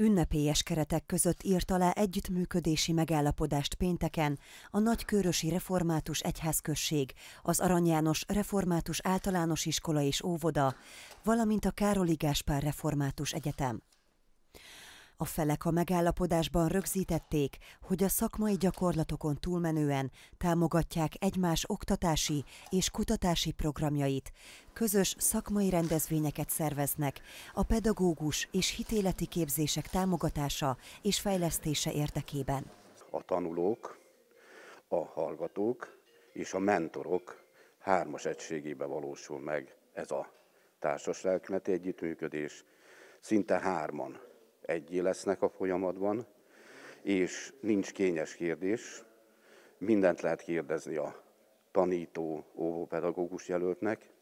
Ünnepélyes keretek között írt alá együttműködési megállapodást pénteken a Nagykörösi Református Egyházközség, az Arany János Református Általános Iskola és Óvoda, valamint a Károli Gáspár Református Egyetem. A felek a megállapodásban rögzítették, hogy a szakmai gyakorlatokon túlmenően támogatják egymás oktatási és kutatási programjait, közös szakmai rendezvényeket szerveznek, a pedagógus és hitéleti képzések támogatása és fejlesztése érdekében. A tanulók, a hallgatók és a mentorok hármas egységébe valósul meg ez a társas lelkületi együttműködés. Szinte hárman egyé lesznek a folyamatban, és nincs kényes kérdés, mindent lehet kérdezni a tanító, óvópedagógus jelöltnek,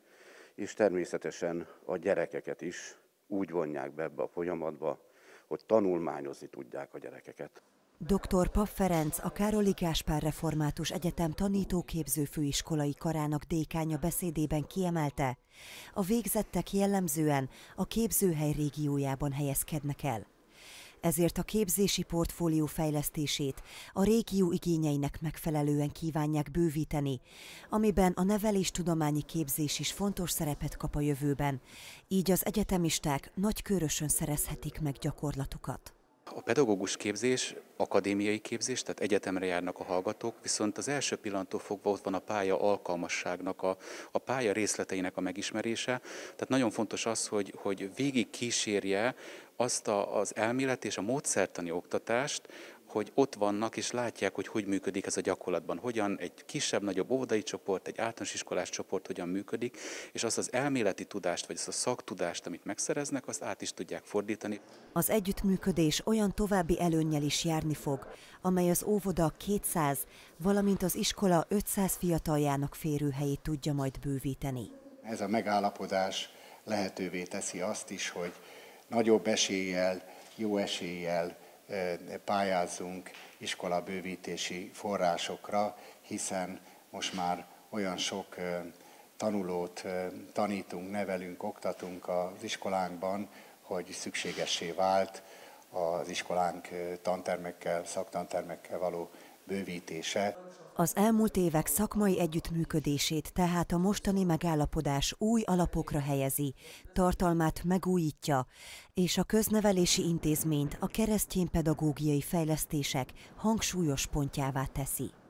és természetesen a gyerekeket is úgy vonják be ebbe a folyamatba, hogy tanulmányozni tudják a gyerekeket. Dr. Pap Ferenc, a Károli Gáspár Református Egyetem tanítóképző főiskolai karának dékánya beszédében kiemelte, a végzettek jellemzően a képzőhely régiójában helyezkednek el ezért a képzési portfólió fejlesztését a régió igényeinek megfelelően kívánják bővíteni, amiben a neveléstudományi képzés is fontos szerepet kap a jövőben, így az egyetemisták nagy körösön szerezhetik meg gyakorlatukat. A pedagógus képzés, akadémiai képzés, tehát egyetemre járnak a hallgatók, viszont az első pillanattól fogva ott van a pálya alkalmasságnak, a, a pálya részleteinek a megismerése. Tehát nagyon fontos az, hogy, hogy végig kísérje azt a, az elmélet és a módszertani oktatást, hogy ott vannak és látják, hogy hogy működik ez a gyakorlatban, hogyan egy kisebb-nagyobb óvodai csoport, egy általános iskolás csoport hogyan működik, és azt az elméleti tudást, vagy azt a szaktudást, amit megszereznek, azt át is tudják fordítani. Az együttműködés olyan további előnnyel is járni fog, amely az óvoda 200, valamint az iskola 500 fiataljának férőhelyét tudja majd bővíteni. Ez a megállapodás lehetővé teszi azt is, hogy nagyobb eséllyel, jó eséllyel pályázzunk iskolabővítési forrásokra, hiszen most már olyan sok tanulót tanítunk, nevelünk, oktatunk az iskolánkban, hogy szükségessé vált az iskolánk tantermekkel, szaktantermekkel való bővítése. Az elmúlt évek szakmai együttműködését tehát a mostani megállapodás új alapokra helyezi, tartalmát megújítja, és a köznevelési intézményt a pedagógiai fejlesztések hangsúlyos pontjává teszi.